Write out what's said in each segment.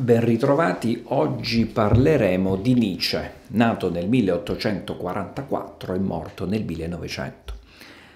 Ben ritrovati, oggi parleremo di Nietzsche, nato nel 1844 e morto nel 1900.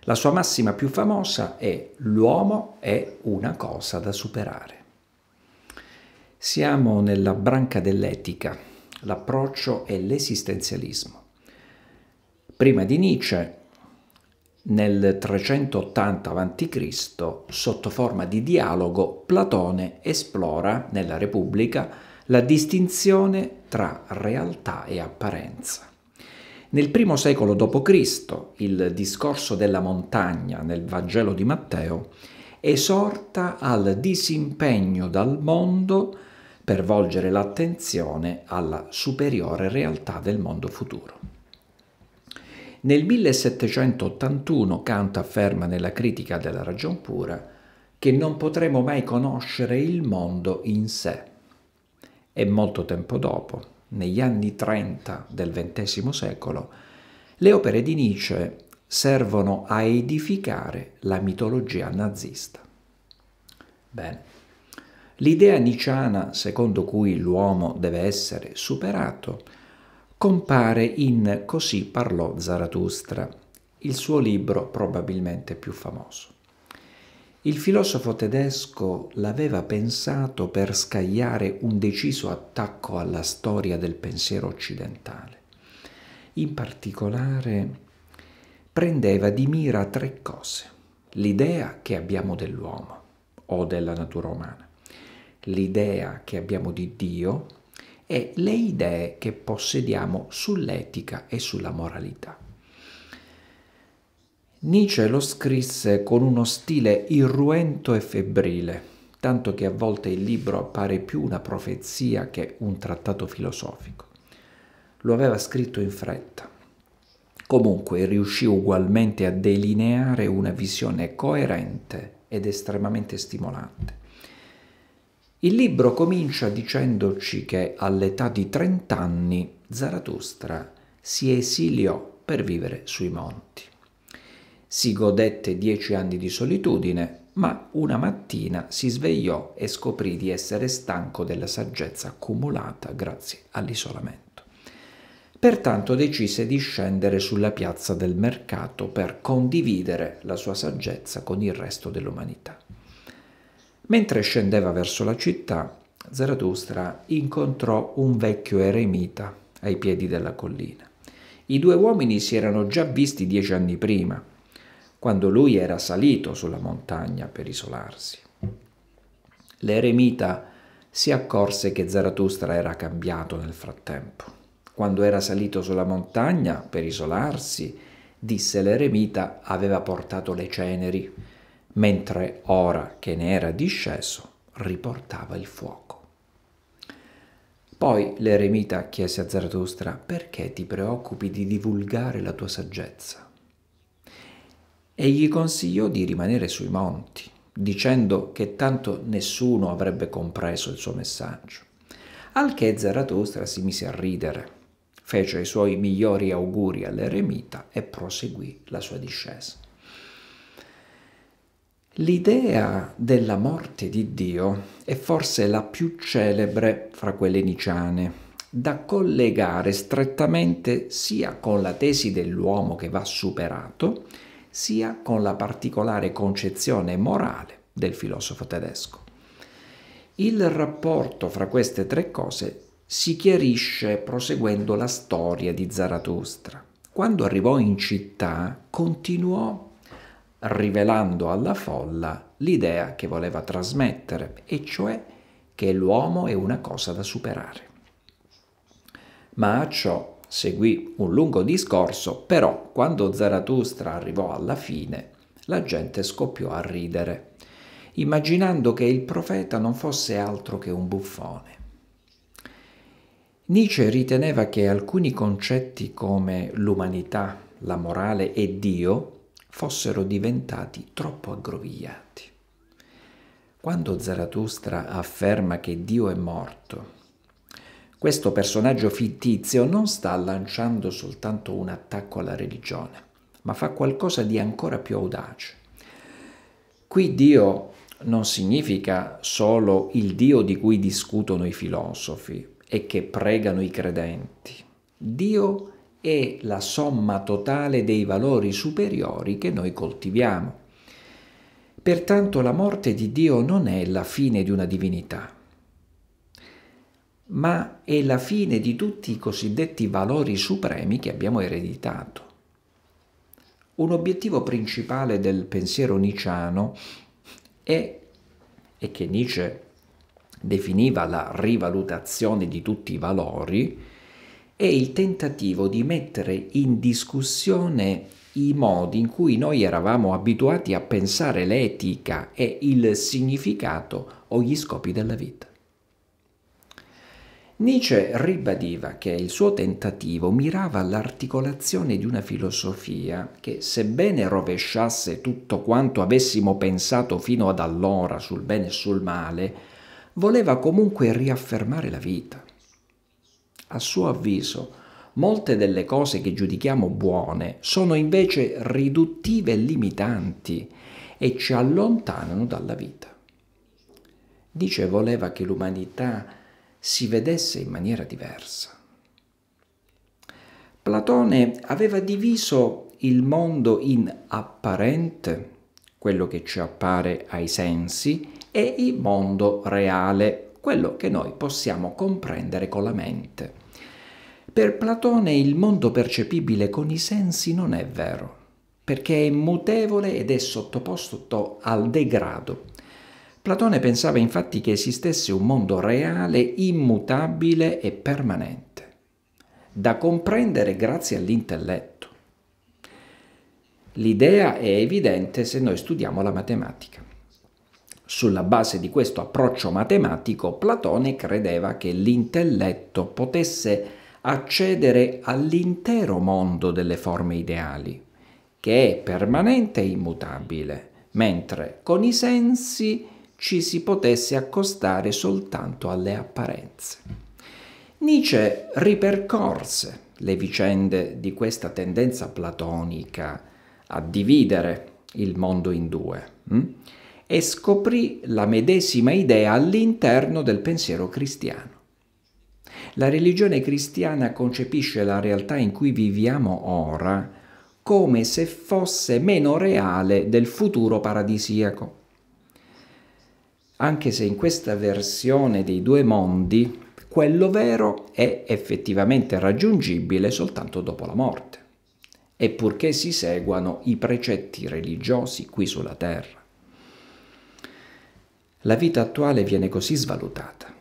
La sua massima più famosa è l'uomo è una cosa da superare. Siamo nella branca dell'etica, l'approccio è l'esistenzialismo. Prima di Nietzsche nel 380 a.C., sotto forma di dialogo, Platone esplora nella Repubblica la distinzione tra realtà e apparenza. Nel primo secolo d.C., il discorso della montagna nel Vangelo di Matteo esorta al disimpegno dal mondo per volgere l'attenzione alla superiore realtà del mondo futuro. Nel 1781 Kant afferma nella critica della ragion pura che non potremo mai conoscere il mondo in sé. E molto tempo dopo, negli anni 30 del XX secolo, le opere di Nietzsche servono a edificare la mitologia nazista. Bene, l'idea nicciana secondo cui l'uomo deve essere superato compare in Così parlò Zarathustra, il suo libro probabilmente più famoso. Il filosofo tedesco l'aveva pensato per scagliare un deciso attacco alla storia del pensiero occidentale. In particolare prendeva di mira tre cose. L'idea che abbiamo dell'uomo o della natura umana, l'idea che abbiamo di Dio e le idee che possediamo sull'etica e sulla moralità. Nietzsche lo scrisse con uno stile irruento e febbrile, tanto che a volte il libro appare più una profezia che un trattato filosofico. Lo aveva scritto in fretta. Comunque riuscì ugualmente a delineare una visione coerente ed estremamente stimolante. Il libro comincia dicendoci che all'età di 30 anni Zarathustra si esiliò per vivere sui monti. Si godette dieci anni di solitudine, ma una mattina si svegliò e scoprì di essere stanco della saggezza accumulata grazie all'isolamento. Pertanto decise di scendere sulla piazza del mercato per condividere la sua saggezza con il resto dell'umanità. Mentre scendeva verso la città, Zarathustra incontrò un vecchio eremita ai piedi della collina. I due uomini si erano già visti dieci anni prima, quando lui era salito sulla montagna per isolarsi. L'eremita si accorse che Zarathustra era cambiato nel frattempo. Quando era salito sulla montagna per isolarsi, disse l'eremita, aveva portato le ceneri mentre ora che ne era disceso riportava il fuoco. Poi l'eremita chiese a Zarathustra, perché ti preoccupi di divulgare la tua saggezza? E gli consigliò di rimanere sui monti, dicendo che tanto nessuno avrebbe compreso il suo messaggio. Al che Zarathustra si mise a ridere, fece i suoi migliori auguri all'eremita e proseguì la sua discesa. L'idea della morte di Dio è forse la più celebre fra quelle niciane, da collegare strettamente sia con la tesi dell'uomo che va superato, sia con la particolare concezione morale del filosofo tedesco. Il rapporto fra queste tre cose si chiarisce proseguendo la storia di Zarathustra. Quando arrivò in città continuò rivelando alla folla l'idea che voleva trasmettere, e cioè che l'uomo è una cosa da superare. Ma a ciò seguì un lungo discorso, però quando Zarathustra arrivò alla fine, la gente scoppiò a ridere, immaginando che il profeta non fosse altro che un buffone. Nietzsche riteneva che alcuni concetti come l'umanità, la morale e Dio fossero diventati troppo aggrovigliati. Quando Zarathustra afferma che Dio è morto, questo personaggio fittizio non sta lanciando soltanto un attacco alla religione, ma fa qualcosa di ancora più audace. Qui Dio non significa solo il Dio di cui discutono i filosofi e che pregano i credenti. Dio è la somma totale dei valori superiori che noi coltiviamo. Pertanto la morte di Dio non è la fine di una divinità, ma è la fine di tutti i cosiddetti valori supremi che abbiamo ereditato. Un obiettivo principale del pensiero niciano è, e che Nietzsche definiva la rivalutazione di tutti i valori, è il tentativo di mettere in discussione i modi in cui noi eravamo abituati a pensare l'etica e il significato o gli scopi della vita. Nietzsche ribadiva che il suo tentativo mirava all'articolazione di una filosofia che, sebbene rovesciasse tutto quanto avessimo pensato fino ad allora sul bene e sul male, voleva comunque riaffermare la vita. A suo avviso, molte delle cose che giudichiamo buone sono invece riduttive e limitanti e ci allontanano dalla vita. Dice voleva che l'umanità si vedesse in maniera diversa. Platone aveva diviso il mondo in apparente, quello che ci appare ai sensi, e il mondo reale, quello che noi possiamo comprendere con la mente. Per Platone il mondo percepibile con i sensi non è vero, perché è mutevole ed è sottoposto al degrado. Platone pensava infatti che esistesse un mondo reale, immutabile e permanente, da comprendere grazie all'intelletto. L'idea è evidente se noi studiamo la matematica. Sulla base di questo approccio matematico, Platone credeva che l'intelletto potesse accedere all'intero mondo delle forme ideali, che è permanente e immutabile, mentre con i sensi ci si potesse accostare soltanto alle apparenze. Nietzsche ripercorse le vicende di questa tendenza platonica a dividere il mondo in due hm? e scoprì la medesima idea all'interno del pensiero cristiano. La religione cristiana concepisce la realtà in cui viviamo ora come se fosse meno reale del futuro paradisiaco. Anche se in questa versione dei due mondi quello vero è effettivamente raggiungibile soltanto dopo la morte, e purché si seguano i precetti religiosi qui sulla terra. La vita attuale viene così svalutata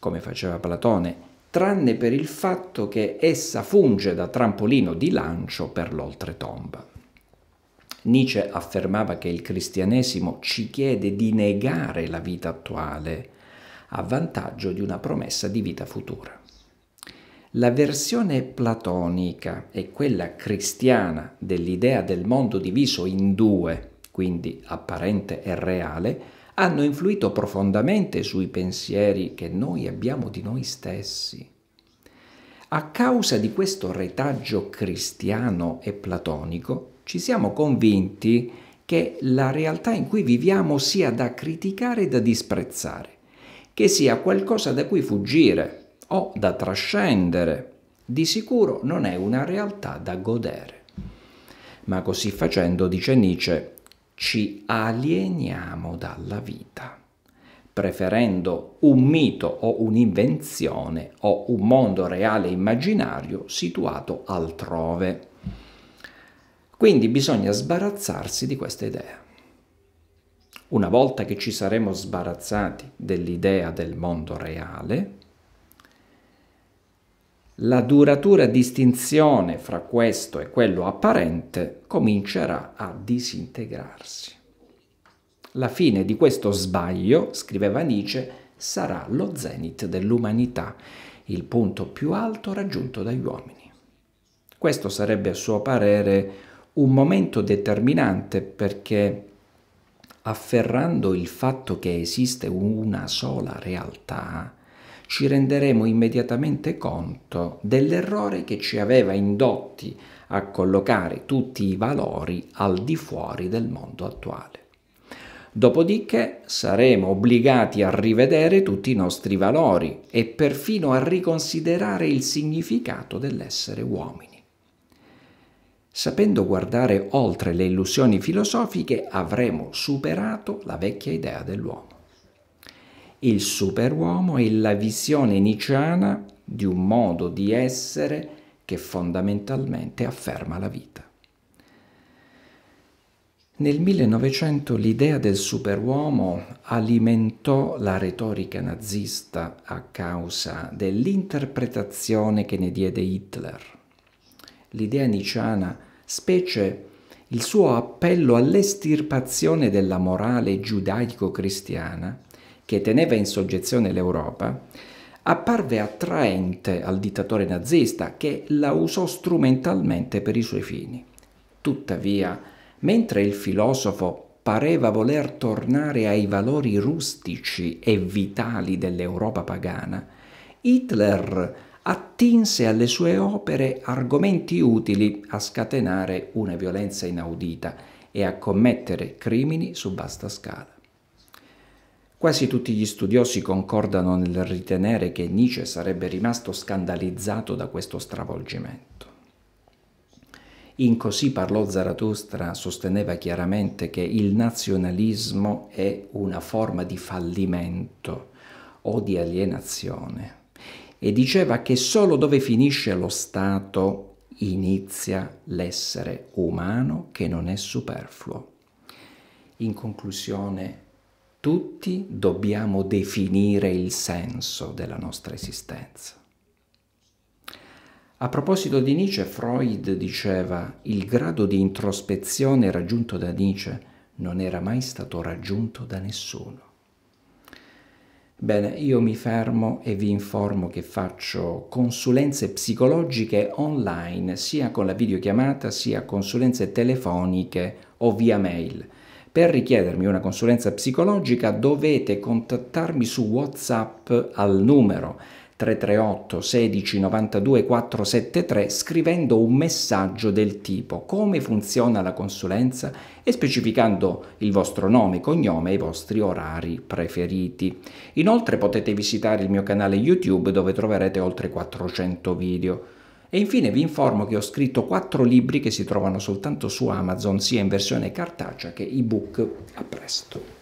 come faceva Platone, tranne per il fatto che essa funge da trampolino di lancio per l'oltretomba. Nietzsche affermava che il cristianesimo ci chiede di negare la vita attuale a vantaggio di una promessa di vita futura. La versione platonica e quella cristiana dell'idea del mondo diviso in due, quindi apparente e reale, hanno influito profondamente sui pensieri che noi abbiamo di noi stessi. A causa di questo retaggio cristiano e platonico, ci siamo convinti che la realtà in cui viviamo sia da criticare e da disprezzare, che sia qualcosa da cui fuggire o da trascendere. Di sicuro non è una realtà da godere. Ma così facendo, dice Nietzsche, ci alieniamo dalla vita, preferendo un mito o un'invenzione o un mondo reale immaginario situato altrove. Quindi bisogna sbarazzarsi di questa idea. Una volta che ci saremo sbarazzati dell'idea del mondo reale, la duratura distinzione fra questo e quello apparente comincerà a disintegrarsi. La fine di questo sbaglio, scriveva Nietzsche, sarà lo zenit dell'umanità, il punto più alto raggiunto dagli uomini. Questo sarebbe a suo parere un momento determinante perché afferrando il fatto che esiste una sola realtà, ci renderemo immediatamente conto dell'errore che ci aveva indotti a collocare tutti i valori al di fuori del mondo attuale. Dopodiché saremo obbligati a rivedere tutti i nostri valori e perfino a riconsiderare il significato dell'essere uomini. Sapendo guardare oltre le illusioni filosofiche avremo superato la vecchia idea dell'uomo il superuomo e la visione nicciana di un modo di essere che fondamentalmente afferma la vita. Nel 1900 l'idea del superuomo alimentò la retorica nazista a causa dell'interpretazione che ne diede Hitler. L'idea nicciana specie il suo appello all'estirpazione della morale giudaico-cristiana che teneva in soggezione l'Europa, apparve attraente al dittatore nazista che la usò strumentalmente per i suoi fini. Tuttavia, mentre il filosofo pareva voler tornare ai valori rustici e vitali dell'Europa pagana, Hitler attinse alle sue opere argomenti utili a scatenare una violenza inaudita e a commettere crimini su vasta scala. Quasi tutti gli studiosi concordano nel ritenere che Nietzsche sarebbe rimasto scandalizzato da questo stravolgimento. In Così parlò Zarathustra sosteneva chiaramente che il nazionalismo è una forma di fallimento o di alienazione e diceva che solo dove finisce lo Stato inizia l'essere umano che non è superfluo. In conclusione, tutti dobbiamo definire il senso della nostra esistenza. A proposito di Nietzsche, Freud diceva il grado di introspezione raggiunto da Nietzsche non era mai stato raggiunto da nessuno. Bene, io mi fermo e vi informo che faccio consulenze psicologiche online, sia con la videochiamata, sia consulenze telefoniche o via mail. Per richiedermi una consulenza psicologica dovete contattarmi su WhatsApp al numero 338 16 92 473 scrivendo un messaggio del tipo come funziona la consulenza e specificando il vostro nome, cognome e i vostri orari preferiti. Inoltre potete visitare il mio canale YouTube dove troverete oltre 400 video. E infine vi informo che ho scritto quattro libri che si trovano soltanto su Amazon, sia in versione cartacea che ebook. A presto!